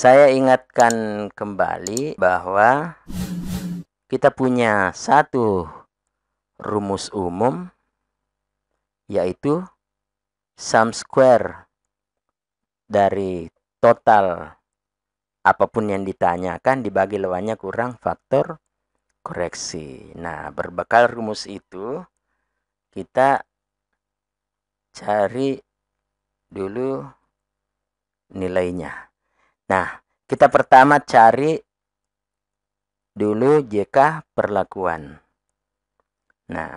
saya ingatkan kembali bahwa kita punya satu rumus umum yaitu sum square dari total apapun yang ditanyakan dibagi lawannya kurang faktor koreksi. Nah, berbekal rumus itu kita cari dulu nilainya. Nah, kita pertama cari dulu JK perlakuan. Nah,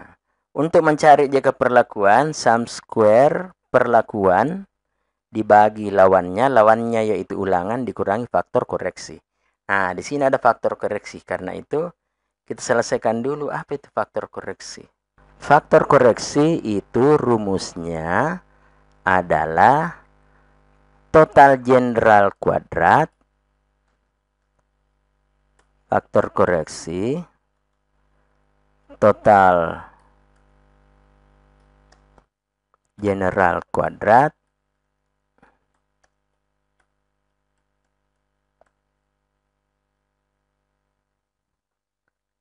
untuk mencari JK perlakuan, sum square perlakuan dibagi lawannya, lawannya yaitu ulangan dikurangi faktor koreksi. Nah, di sini ada faktor koreksi, karena itu kita selesaikan dulu apa itu faktor koreksi. Faktor koreksi itu rumusnya adalah total general kuadrat faktor koreksi total general kuadrat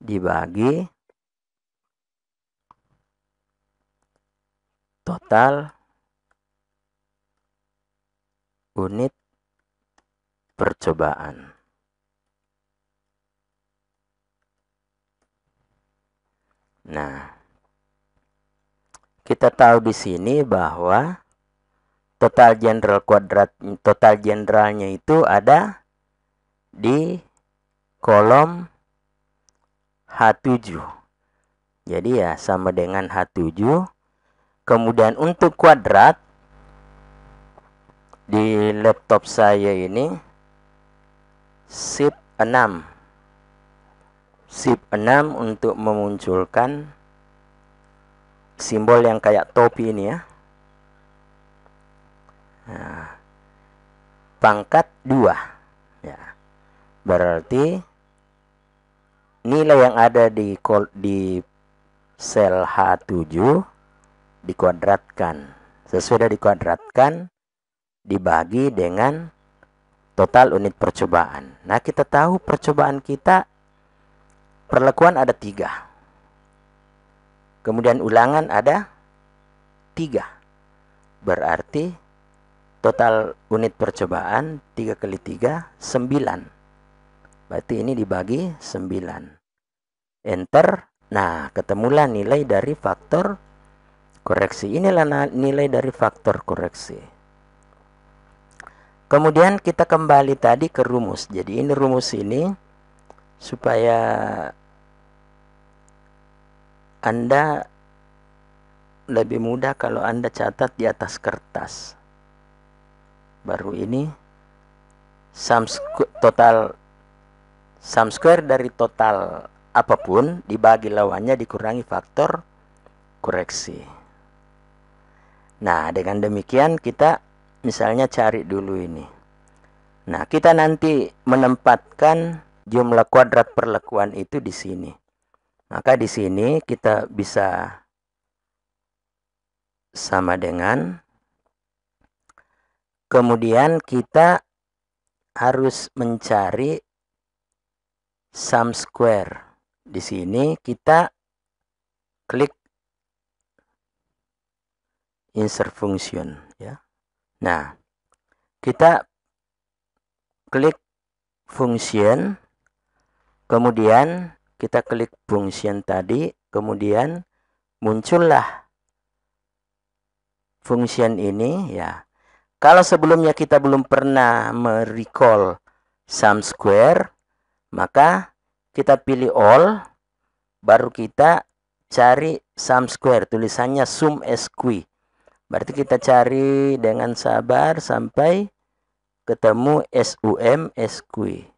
dibagi total unit percobaan Nah, kita tahu di sini bahwa total general kuadrat total generalnya itu ada di kolom H7 jadi ya sama dengan H7 kemudian untuk kuadrat di laptop saya ini shift 6 Sip 6 untuk memunculkan simbol yang kayak topi ini ya. Nah, pangkat 2. Ya. Berarti nilai yang ada di di sel H7 dikuadratkan. Sesudah dikuadratkan dibagi dengan total unit percobaan. Nah, kita tahu percobaan kita Perlakuan ada tiga. Kemudian ulangan ada tiga. Berarti total unit percobaan tiga kali tiga sembilan, Berarti ini dibagi sembilan. Enter. Nah, ketemulah nilai dari faktor koreksi. Inilah nilai dari faktor koreksi. Kemudian kita kembali tadi ke rumus. Jadi ini rumus ini supaya anda lebih mudah kalau Anda catat di atas kertas. Baru ini sum total sum square dari total apapun dibagi lawannya dikurangi faktor koreksi. Nah, dengan demikian kita misalnya cari dulu ini. Nah, kita nanti menempatkan jumlah kuadrat perlekuan itu di sini. Maka di sini kita bisa sama dengan kemudian kita harus mencari sum square. Di sini kita klik insert function ya. Nah, kita klik function kemudian kita klik function tadi kemudian muncullah function ini ya kalau sebelumnya kita belum pernah merecall sum square maka kita pilih all baru kita cari sum square tulisannya sum sq berarti kita cari dengan sabar sampai ketemu sum sq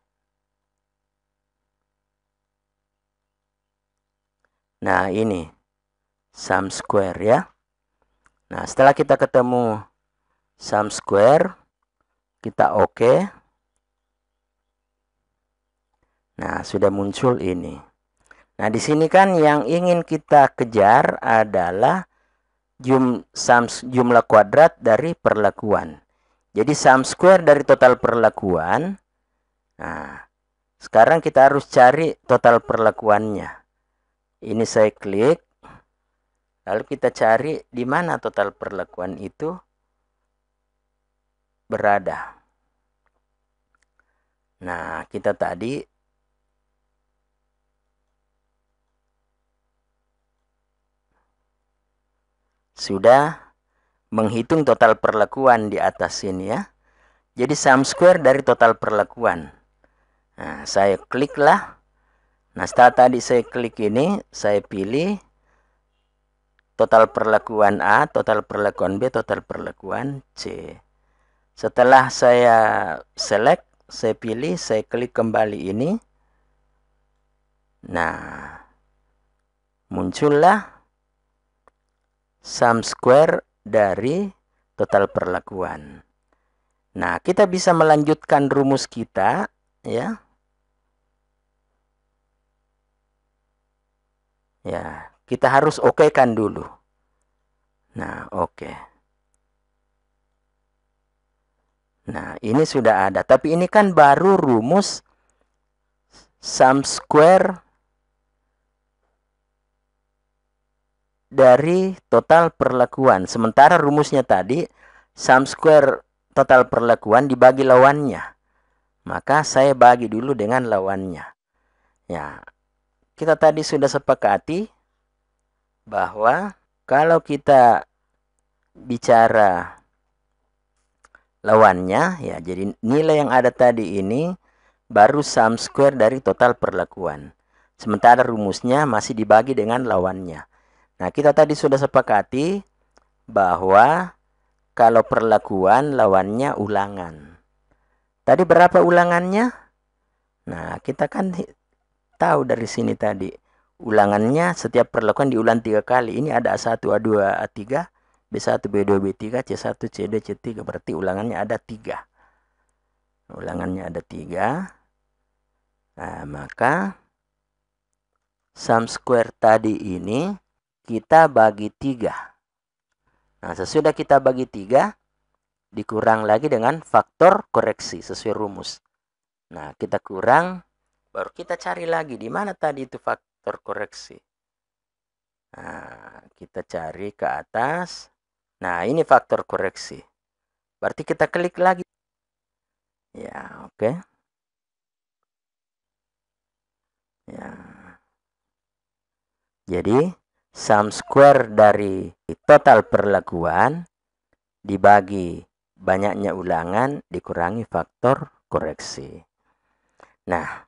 Nah, ini sum square ya. Nah, setelah kita ketemu sum square, kita oke. Okay. Nah, sudah muncul ini. Nah, di sini kan yang ingin kita kejar adalah jum, sum, jumlah kuadrat dari perlakuan. Jadi sum square dari total perlakuan. Nah, sekarang kita harus cari total perlakuannya ini saya klik lalu kita cari di mana total perlakuan itu berada nah kita tadi sudah menghitung total perlakuan di atas sini ya jadi sum square dari total perlakuan nah saya kliklah Nah setelah tadi saya klik ini, saya pilih total perlakuan A, total perlakuan B, total perlakuan C. Setelah saya select, saya pilih, saya klik kembali ini. Nah, muncullah sum square dari total perlakuan. Nah, kita bisa melanjutkan rumus kita ya Ya, kita harus oke kan dulu. Nah, oke. Okay. Nah, ini sudah ada, tapi ini kan baru rumus sum square dari total perlakuan. Sementara rumusnya tadi sum square total perlakuan dibagi lawannya. Maka saya bagi dulu dengan lawannya. Ya, kita tadi sudah sepakati bahwa kalau kita bicara lawannya ya jadi nilai yang ada tadi ini baru sum square dari total perlakuan sementara rumusnya masih dibagi dengan lawannya nah kita tadi sudah sepakati bahwa kalau perlakuan lawannya ulangan tadi berapa ulangannya nah kita kan tahu dari sini tadi ulangannya setiap perlakuan diulang tiga kali ini ada A1, A2, A3 B1, B2, B3, C1, C2, C3 berarti ulangannya ada tiga ulangannya ada tiga nah maka sum square tadi ini kita bagi tiga nah sesudah kita bagi tiga dikurang lagi dengan faktor koreksi sesuai rumus nah kita kurang Baru kita cari lagi di mana tadi itu faktor koreksi. Nah, kita cari ke atas. Nah, ini faktor koreksi. Berarti kita klik lagi. Ya, oke. Okay. Ya. Jadi, sum square dari total perlakuan dibagi banyaknya ulangan dikurangi faktor koreksi. Nah,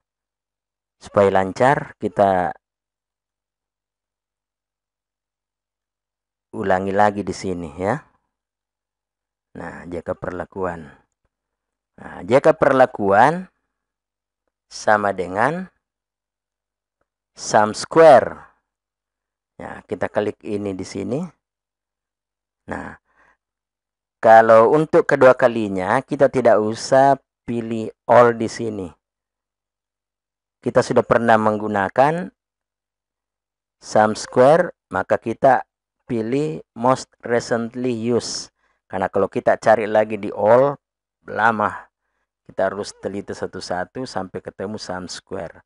supaya lancar kita ulangi lagi di sini ya nah jika perlakuan nah jika perlakuan sama dengan sum square nah kita klik ini di sini nah kalau untuk kedua kalinya kita tidak usah pilih all di sini kita sudah pernah menggunakan sum square, maka kita pilih most recently used. Karena kalau kita cari lagi di all, lama. Kita harus teliti satu-satu sampai ketemu sum square.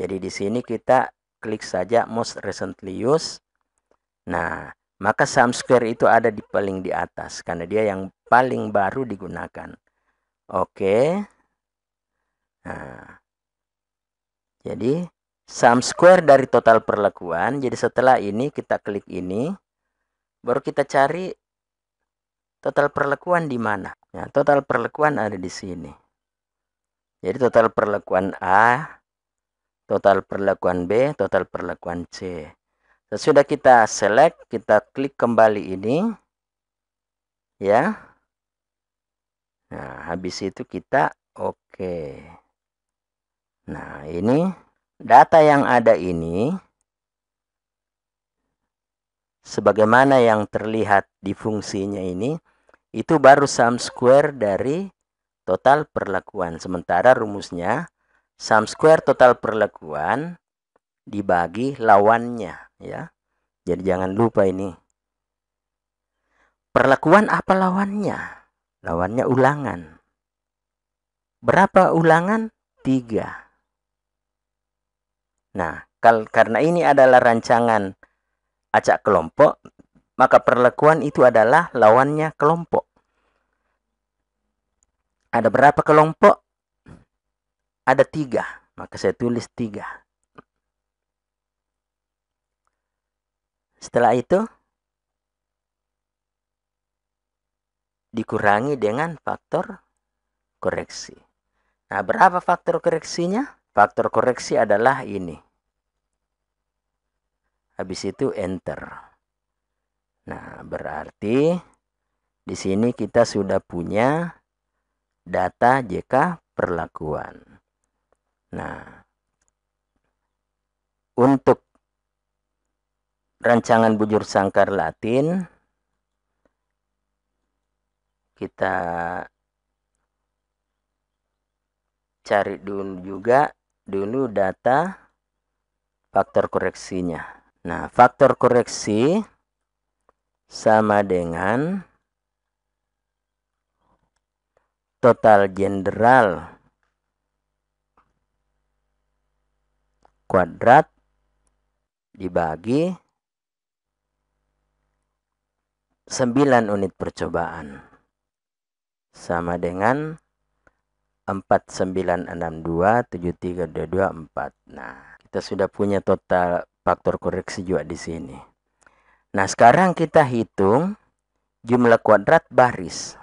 Jadi di sini kita klik saja most recently used. Nah, maka sum square itu ada di paling di atas karena dia yang paling baru digunakan. Oke. Okay. Nah, jadi sum square dari total perlakuan. Jadi setelah ini kita klik ini, baru kita cari total perlakuan di mana. Ya, total perlakuan ada di sini. Jadi total perlakuan A, total perlakuan B, total perlakuan C. Sesudah kita select, kita klik kembali ini. Ya. Nah, habis itu kita oke. Okay. Nah, ini data yang ada ini sebagaimana yang terlihat di fungsinya ini itu baru sum square dari total perlakuan. Sementara rumusnya sum square total perlakuan dibagi lawannya ya. Jadi jangan lupa ini. Perlakuan apa lawannya? Lawannya ulangan. Berapa ulangan? Tiga. Nah, kal karena ini adalah rancangan acak kelompok, maka perlakuan itu adalah lawannya kelompok. Ada berapa kelompok? Ada tiga, maka saya tulis tiga. Setelah itu, dikurangi dengan faktor koreksi. Nah, berapa faktor koreksinya? Faktor koreksi adalah ini. Habis itu enter. Nah, berarti di sini kita sudah punya data JK perlakuan. Nah, untuk rancangan bujur sangkar Latin kita cari dulu juga dulu data faktor koreksinya. Nah, faktor koreksi sama dengan total jenderal kuadrat dibagi 9 unit percobaan sama dengan 49627324. Nah, kita sudah punya total faktor koreksi juga di sini. Nah, sekarang kita hitung jumlah kuadrat baris.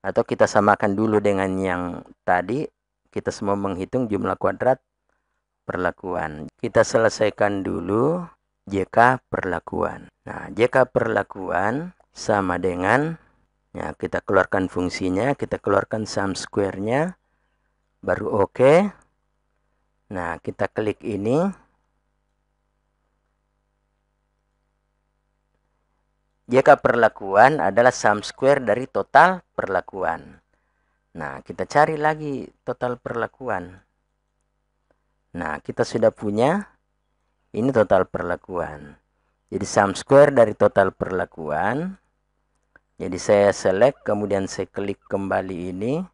Atau kita samakan dulu dengan yang tadi, kita semua menghitung jumlah kuadrat perlakuan. Kita selesaikan dulu JK perlakuan. Nah, JK perlakuan sama dengan Ya, kita keluarkan fungsinya, kita keluarkan sum square-nya, baru oke. Okay. Nah, kita klik ini. Jika perlakuan adalah sum square dari total perlakuan. Nah, kita cari lagi total perlakuan. Nah, kita sudah punya ini total perlakuan. Jadi sum square dari total perlakuan jadi saya select kemudian saya klik kembali ini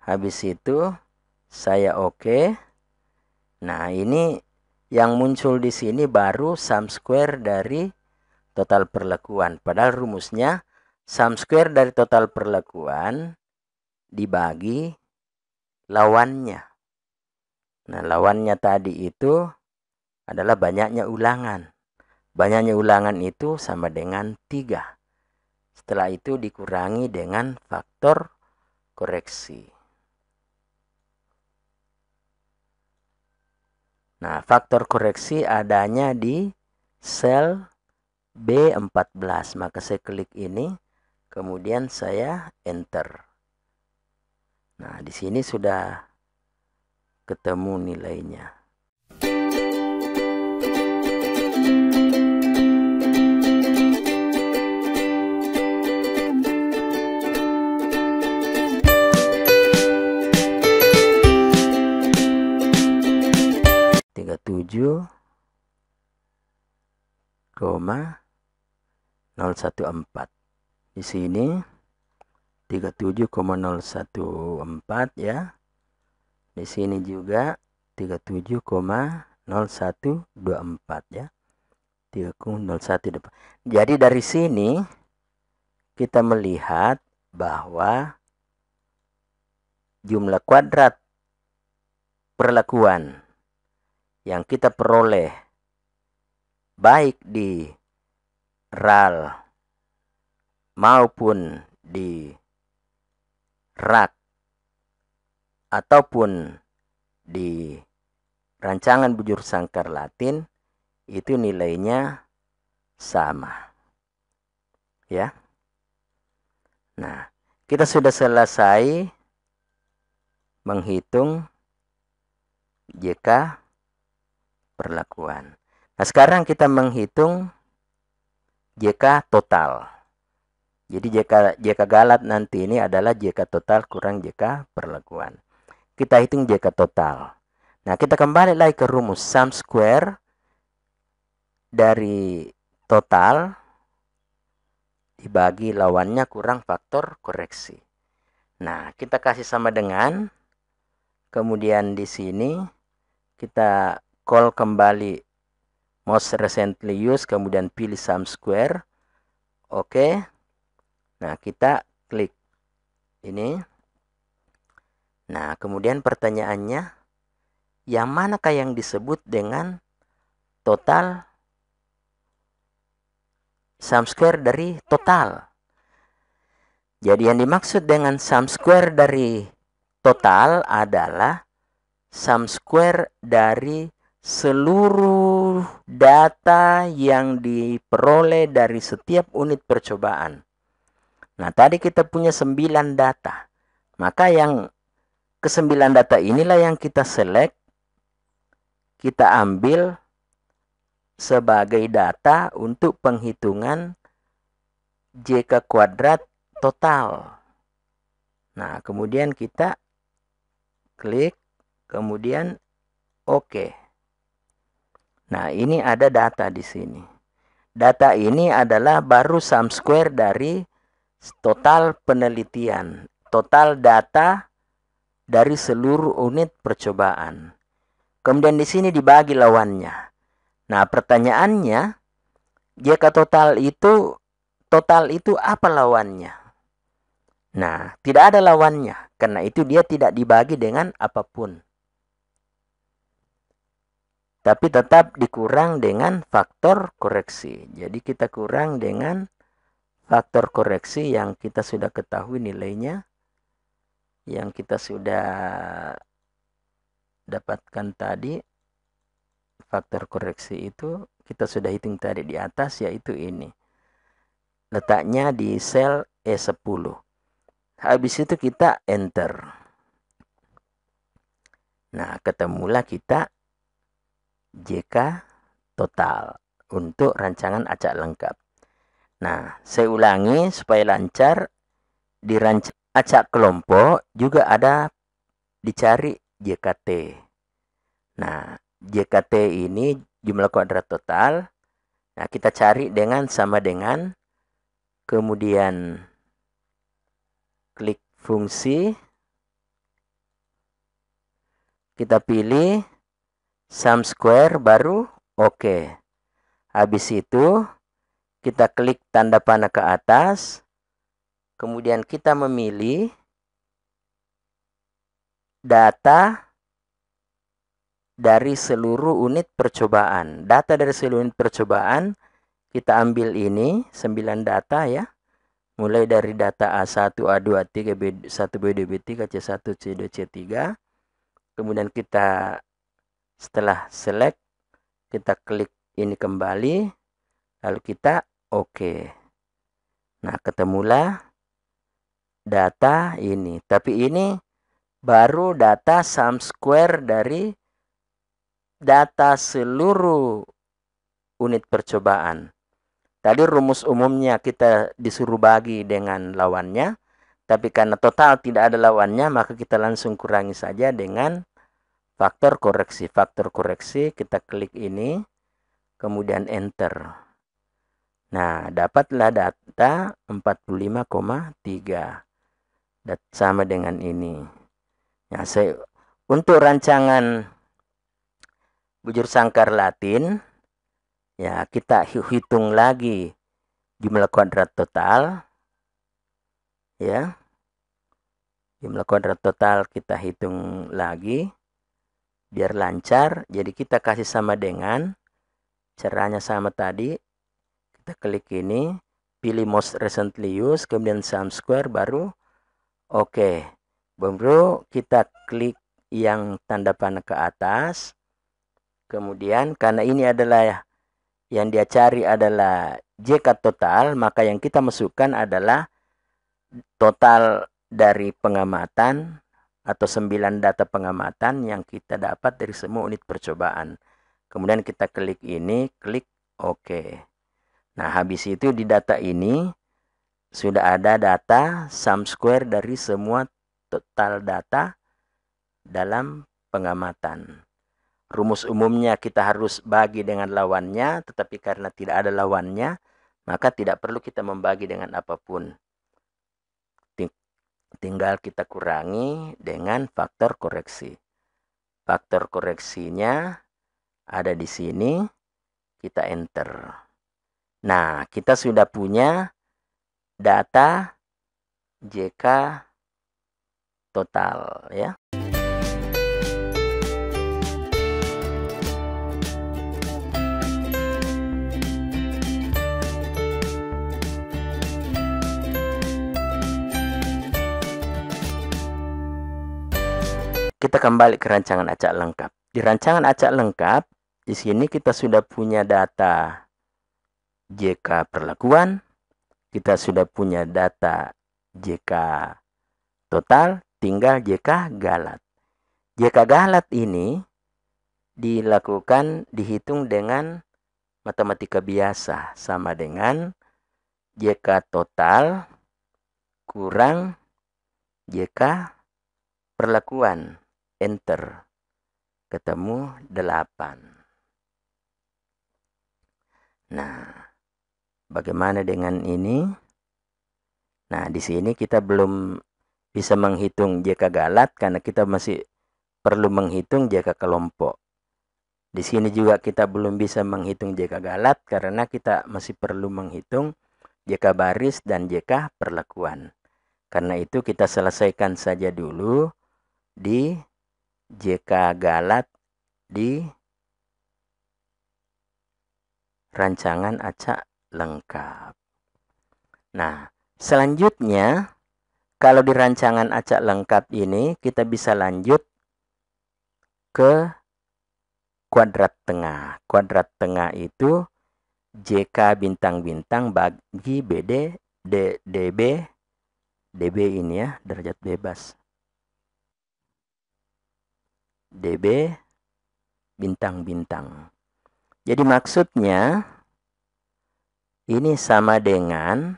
habis itu saya oke okay. nah ini yang muncul di sini baru sum square dari total perlekuan padahal rumusnya sum square dari total perlekuan dibagi lawannya nah lawannya tadi itu adalah banyaknya ulangan banyaknya ulangan itu sama dengan tiga setelah itu dikurangi dengan faktor koreksi. Nah, faktor koreksi adanya di sel B14. Maka saya klik ini, kemudian saya enter. Nah, di sini sudah ketemu nilainya. 37 014 di sini 37,014 ya di sini juga 37,0124 ya 3,01 depan jadi dari sini kita melihat bahwa jumlah kuadrat perlakuan yang kita peroleh baik di RAL maupun di rak ataupun di rancangan bujur sangkar Latin itu nilainya sama. Ya. Nah, kita sudah selesai menghitung jika perlakuan. Nah, sekarang kita menghitung JK total. Jadi JK, JK galat nanti ini adalah JK total kurang JK perlakuan. Kita hitung JK total. Nah, kita kembali lagi ke rumus sum square dari total dibagi lawannya kurang faktor koreksi. Nah, kita kasih sama dengan kemudian di sini kita call kembali most recently used kemudian pilih sum square oke okay. nah kita klik ini nah kemudian pertanyaannya yang manakah yang disebut dengan total sum square dari total jadi yang dimaksud dengan sum square dari total adalah sum square dari seluruh data yang diperoleh dari setiap unit percobaan. Nah, tadi kita punya 9 data. Maka yang ke data inilah yang kita select, kita ambil sebagai data untuk penghitungan JK kuadrat total. Nah, kemudian kita klik, kemudian oke. Okay. Nah, ini ada data di sini. Data ini adalah baru sum square dari total penelitian, total data dari seluruh unit percobaan. Kemudian di sini dibagi lawannya. Nah, pertanyaannya, jika total itu total itu apa lawannya? Nah, tidak ada lawannya karena itu dia tidak dibagi dengan apapun tapi tetap dikurang dengan faktor koreksi. Jadi kita kurang dengan faktor koreksi yang kita sudah ketahui nilainya, yang kita sudah dapatkan tadi, faktor koreksi itu kita sudah hitung tadi di atas yaitu ini. Letaknya di sel E10. Habis itu kita enter. Nah, ketemulah kita JK total untuk rancangan acak lengkap. Nah, saya ulangi supaya lancar. Di rancangan acak kelompok juga ada dicari JKT. Nah, JKT ini jumlah kuadrat total. Nah, kita cari dengan sama dengan kemudian klik fungsi kita pilih sum square baru oke okay. habis itu kita klik tanda panah ke atas kemudian kita memilih data dari seluruh unit percobaan data dari seluruh unit percobaan kita ambil ini 9 data ya mulai dari data A1, A2, A3, B1, B2, B3, C1, C2, C3 kemudian kita setelah select, kita klik ini kembali, lalu kita oke Nah, ketemulah data ini. Tapi ini baru data sum square dari data seluruh unit percobaan. Tadi rumus umumnya kita disuruh bagi dengan lawannya. Tapi karena total tidak ada lawannya, maka kita langsung kurangi saja dengan faktor koreksi faktor koreksi kita klik ini kemudian enter nah dapatlah data 45,3 dan sama dengan ini ya nah, saya untuk rancangan bujur sangkar latin ya kita hitung lagi jumlah kuadrat total ya jumlah kuadrat total kita hitung lagi biar lancar jadi kita kasih sama dengan caranya sama tadi kita klik ini pilih most recently used kemudian sum square baru oke okay. bro kita klik yang tanda panah ke atas kemudian karena ini adalah yang dia cari adalah JK total maka yang kita masukkan adalah total dari pengamatan atau sembilan data pengamatan yang kita dapat dari semua unit percobaan. Kemudian kita klik ini, klik OK. Nah, habis itu di data ini sudah ada data sum square dari semua total data dalam pengamatan. Rumus umumnya kita harus bagi dengan lawannya, tetapi karena tidak ada lawannya, maka tidak perlu kita membagi dengan apapun tinggal kita kurangi dengan faktor koreksi. Faktor koreksinya ada di sini, kita enter. Nah, kita sudah punya data JK total ya. kita kembali ke rancangan acak lengkap. Di rancangan acak lengkap, di sini kita sudah punya data JK perlakuan, kita sudah punya data JK total, tinggal JK galat. JK galat ini dilakukan dihitung dengan matematika biasa sama dengan JK total kurang JK perlakuan enter ketemu delapan. nah bagaimana dengan ini nah di sini kita belum bisa menghitung jika galat karena kita masih perlu menghitung jika kelompok di sini juga kita belum bisa menghitung jika galat karena kita masih perlu menghitung Jk baris dan Jk perlakuan karena itu kita selesaikan saja dulu di JK Galat di rancangan acak lengkap. Nah, selanjutnya kalau di rancangan acak lengkap ini kita bisa lanjut ke kuadrat tengah. Kuadrat tengah itu JK bintang-bintang bagi BD D, DB DB ini ya, derajat bebas. DB bintang-bintang. Jadi maksudnya ini sama dengan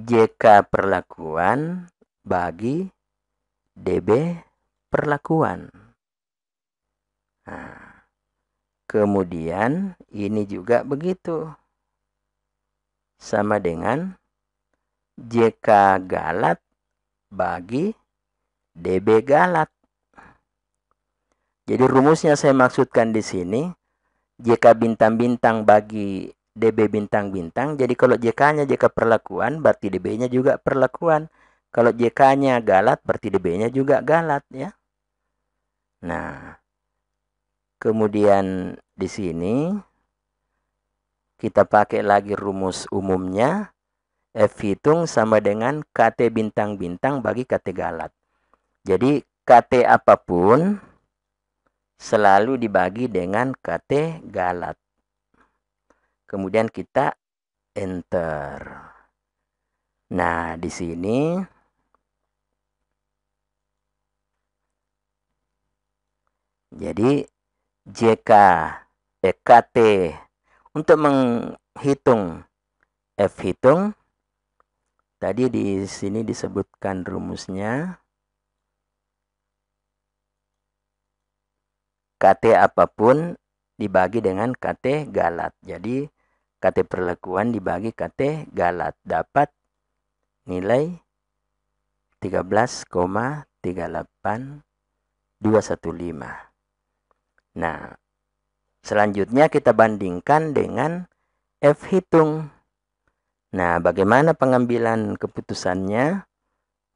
JK perlakuan bagi DB perlakuan. Nah, kemudian ini juga begitu. Sama dengan JK galat bagi DB Galat. Jadi rumusnya saya maksudkan di sini JK bintang-bintang bagi DB bintang-bintang. Jadi kalau JK-nya JK perlakuan berarti DB-nya juga perlakuan. Kalau JK-nya galat berarti DB-nya juga galat ya. Nah, kemudian di sini kita pakai lagi rumus umumnya F hitung sama dengan KT bintang-bintang bagi KT galat. Jadi KT apapun selalu dibagi dengan KT galat. Kemudian kita enter. Nah, di sini jadi JK EKT eh, untuk menghitung F hitung tadi di sini disebutkan rumusnya KT apapun dibagi dengan KT galat. Jadi KT perlakuan dibagi KT galat dapat nilai 13,38215. Nah, selanjutnya kita bandingkan dengan F hitung. Nah, bagaimana pengambilan keputusannya?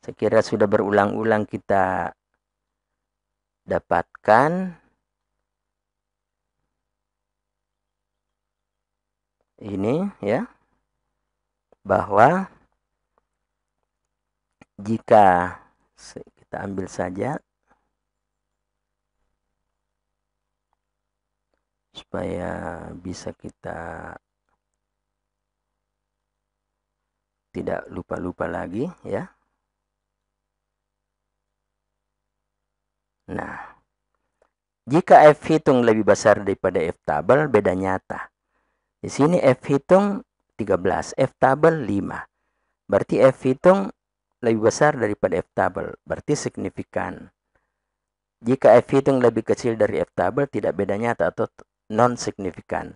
Sekira sudah berulang-ulang kita dapatkan ini ya bahwa jika kita ambil saja supaya bisa kita tidak lupa-lupa lagi ya nah jika F hitung lebih besar daripada F tabel beda nyata di sini F hitung 13, F tabel 5. Berarti F hitung lebih besar daripada F tabel, berarti signifikan. Jika F hitung lebih kecil dari F tabel, tidak bedanya atau non signifikan.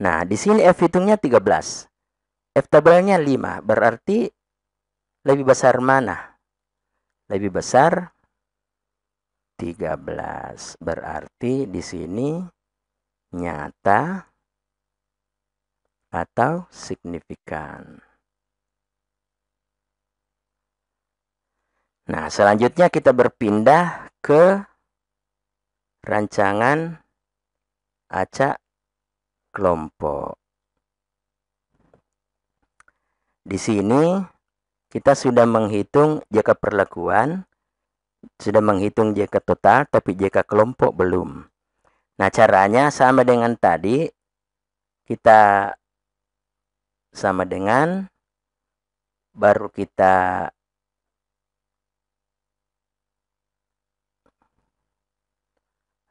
Nah, di sini F hitungnya 13. F tabelnya 5, berarti lebih besar mana? Lebih besar 13. Berarti di sini nyata atau signifikan. Nah, selanjutnya kita berpindah ke rancangan acak kelompok. Di sini kita sudah menghitung jika perlakuan, sudah menghitung jika total, tapi jika kelompok belum. Nah, caranya sama dengan tadi, kita sama dengan baru kita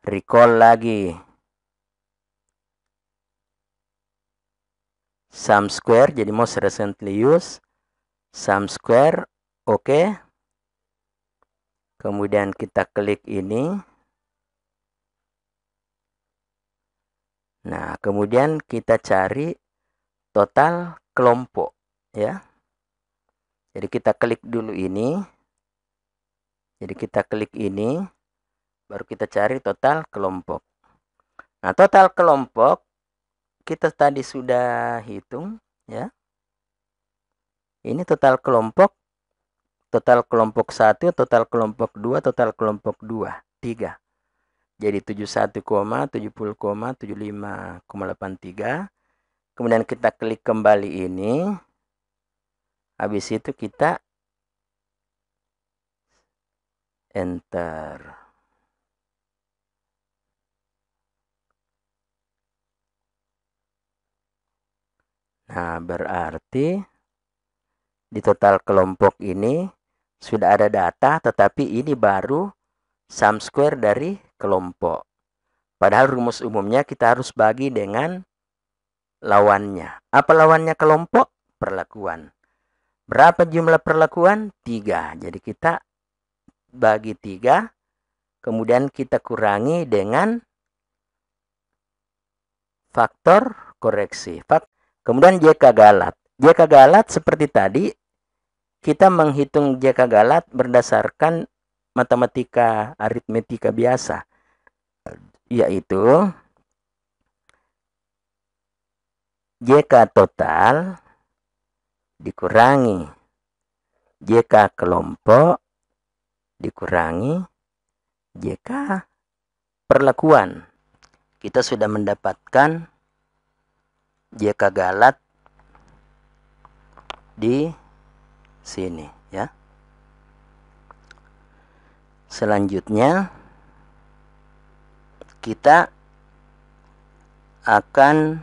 recall lagi sum square jadi most recently used sum square oke okay. kemudian kita klik ini Nah, kemudian kita cari total kelompok ya jadi kita klik dulu ini jadi kita klik ini baru kita cari total kelompok nah total kelompok kita tadi sudah hitung ya ini total kelompok total kelompok satu, total kelompok 2, total kelompok 2, 3. Jadi 71, 70, 75,83 kemudian kita klik kembali ini habis itu kita enter Nah, berarti di total kelompok ini sudah ada data, tetapi ini baru sum square dari kelompok. Padahal rumus umumnya kita harus bagi dengan lawannya. Apa lawannya kelompok? Perlakuan. Berapa jumlah perlakuan? Tiga. Jadi kita bagi tiga, kemudian kita kurangi dengan faktor koreksi. kemudian JK galat. JK galat seperti tadi, kita menghitung JK galat berdasarkan matematika aritmetika biasa. Yaitu JK total dikurangi JK kelompok dikurangi JK perlakuan. Kita sudah mendapatkan JK galat di sini ya. Selanjutnya kita akan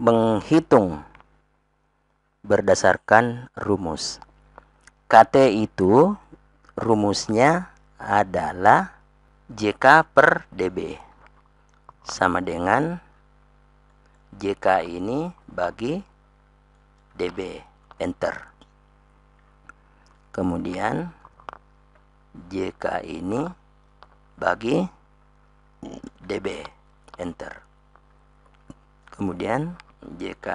menghitung berdasarkan rumus. KT itu rumusnya adalah JK per DB sama dengan JK ini bagi DB enter kemudian JK ini bagi DB enter kemudian JK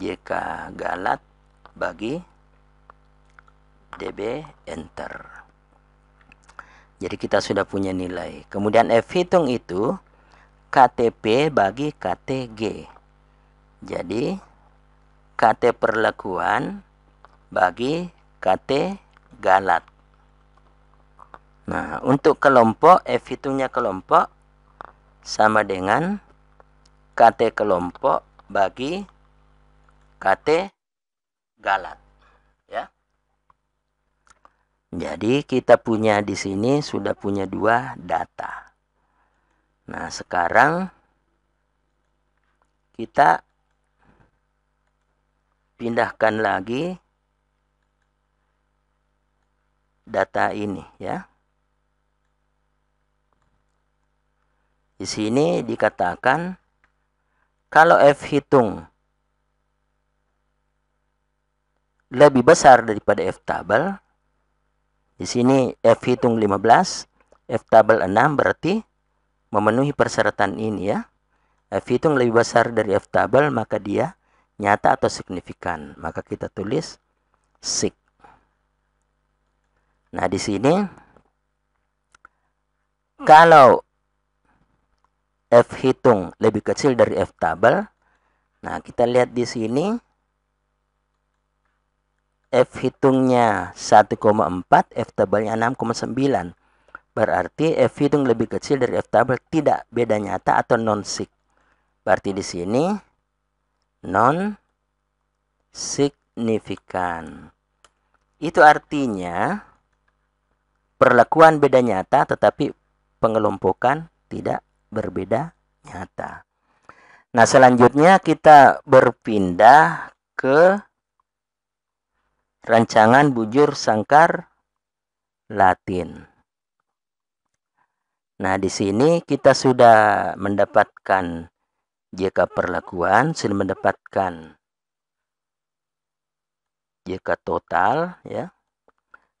JK galat bagi DB enter jadi kita sudah punya nilai kemudian F hitung itu KTP bagi KTG jadi KT perlakuan bagi KT galat nah untuk kelompok F hitungnya kelompok sama dengan KT kelompok bagi KT galat ya. Jadi kita punya di sini sudah punya dua data. Nah, sekarang kita pindahkan lagi data ini ya. Di sini dikatakan kalau F hitung lebih besar daripada F tabel, di sini F hitung 15, F tabel 6 berarti memenuhi persyaratan ini ya. F hitung lebih besar dari F tabel maka dia nyata atau signifikan. Maka kita tulis sig. Nah, di sini kalau f hitung lebih kecil dari f tabel. Nah, kita lihat di sini f hitungnya 1,4, f tabelnya 6,9. Berarti f hitung lebih kecil dari f tabel tidak beda nyata atau non sig. Berarti di sini non signifikan. Itu artinya perlakuan beda nyata tetapi pengelompokan tidak berbeda nyata. Nah, selanjutnya kita berpindah ke rancangan bujur sangkar Latin. Nah, di sini kita sudah mendapatkan JK perlakuan sudah mendapatkan JK total ya.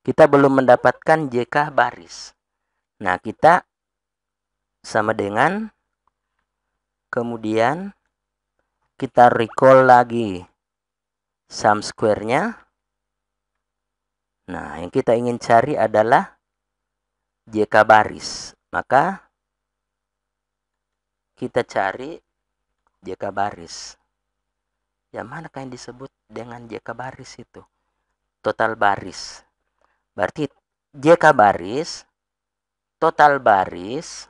Kita belum mendapatkan JK baris. Nah, kita sama dengan kemudian kita recall lagi sum square-nya nah yang kita ingin cari adalah JK baris maka kita cari JK baris yang mana yang disebut dengan JK baris itu total baris berarti JK baris total baris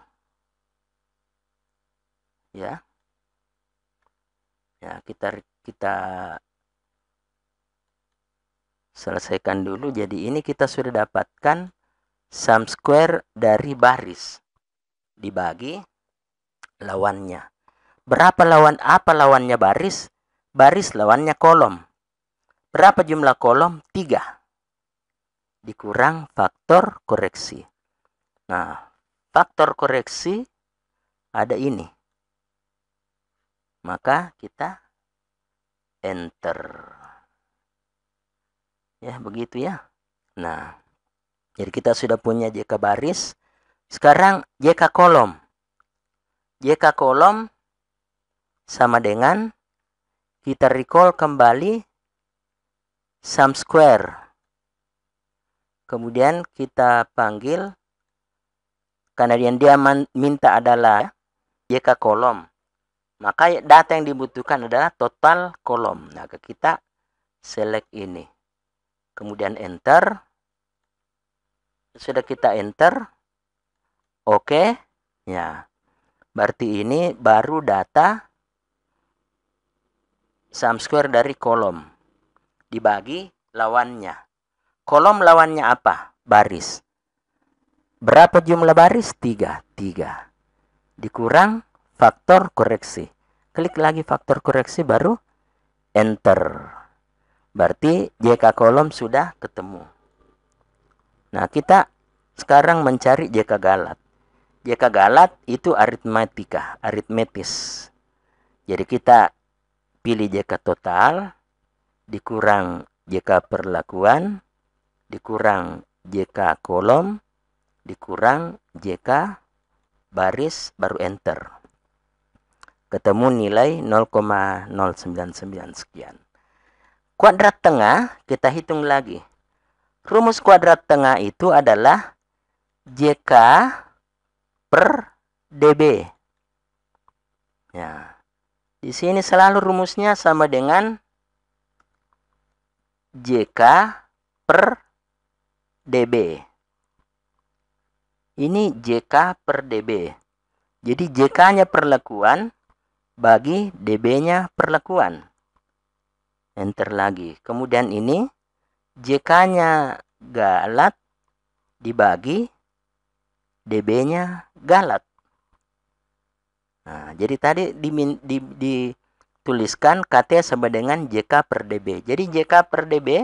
ya ya kita kita selesaikan dulu jadi ini kita sudah dapatkan sum square dari baris dibagi lawannya berapa lawan apa lawannya baris baris lawannya kolom berapa jumlah kolom tiga dikurang faktor koreksi nah faktor koreksi ada ini maka kita enter ya begitu ya nah jadi kita sudah punya JK baris sekarang JK kolom JK kolom sama dengan kita recall kembali sum square kemudian kita panggil karena yang dia minta adalah JK kolom maka data yang dibutuhkan adalah total kolom. Nah, kita select ini. Kemudian enter. Sudah kita enter. Oke. Okay. Ya. Berarti ini baru data sum square dari kolom. Dibagi lawannya. Kolom lawannya apa? Baris. Berapa jumlah baris? Tiga, tiga. Dikurang faktor koreksi. Klik lagi faktor koreksi baru enter. Berarti JK kolom sudah ketemu. Nah, kita sekarang mencari JK galat. JK galat itu aritmatika, aritmetis. Jadi kita pilih JK total, dikurang JK perlakuan, dikurang JK kolom, dikurang JK baris baru enter ketemu nilai 0,099 sekian. Kuadrat tengah kita hitung lagi. Rumus kuadrat tengah itu adalah JK per DB. Ya. Di sini selalu rumusnya sama dengan JK per DB. Ini JK per DB. Jadi JK-nya perlakuan, bagi DB-nya perlakuan. Enter lagi. Kemudian ini JK-nya galat dibagi DB-nya galat. Nah, jadi tadi dituliskan di, dituliskan KT sama dengan JK per DB. Jadi JK per DB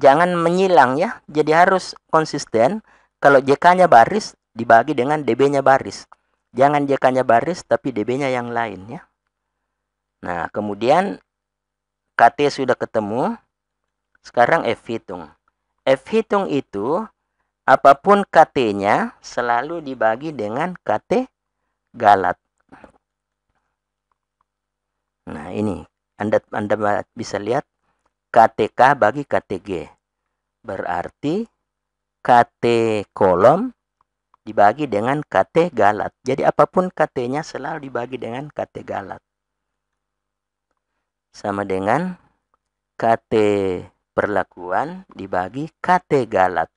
jangan menyilang ya. Jadi harus konsisten. Kalau JK-nya baris dibagi dengan DB-nya baris. Jangan JK-nya baris tapi DB-nya yang lain ya. Nah, kemudian KT sudah ketemu. Sekarang F hitung. F hitung itu apapun KT-nya selalu dibagi dengan KT galat. Nah, ini Anda Anda bisa lihat KTK bagi KTG. Berarti KT kolom dibagi dengan KT galat. Jadi apapun KT-nya selalu dibagi dengan KT galat. Sama dengan KT perlakuan dibagi KT galat.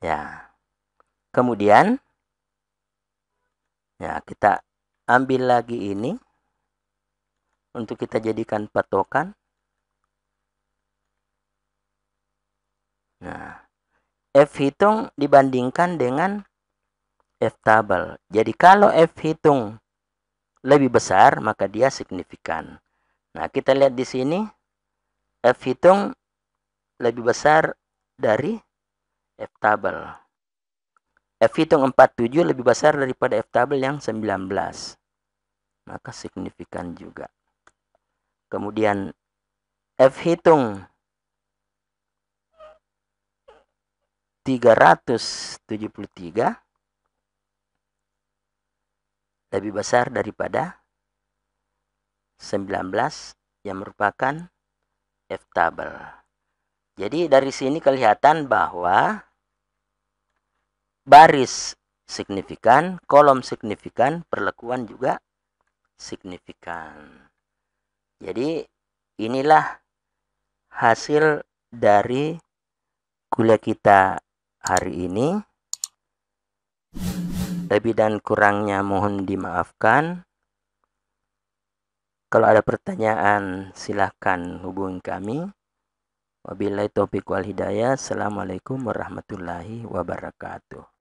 Ya. Kemudian ya kita ambil lagi ini untuk kita jadikan patokan. Nah, F hitung dibandingkan dengan F tabel. Jadi kalau F hitung lebih besar, maka dia signifikan. Nah, kita lihat di sini. F hitung lebih besar dari F tabel. F hitung 47 lebih besar daripada F tabel yang 19. Maka signifikan juga. Kemudian F hitung 373 lebih besar daripada 19 yang merupakan F tabel. Jadi dari sini kelihatan bahwa baris signifikan, kolom signifikan, perlekuan juga signifikan. Jadi inilah hasil dari kuliah kita hari ini. Lebih dan kurangnya mohon dimaafkan. Kalau ada pertanyaan silahkan hubungi kami. Wabillahi taufiq wal hidayah. Assalamualaikum warahmatullahi wabarakatuh.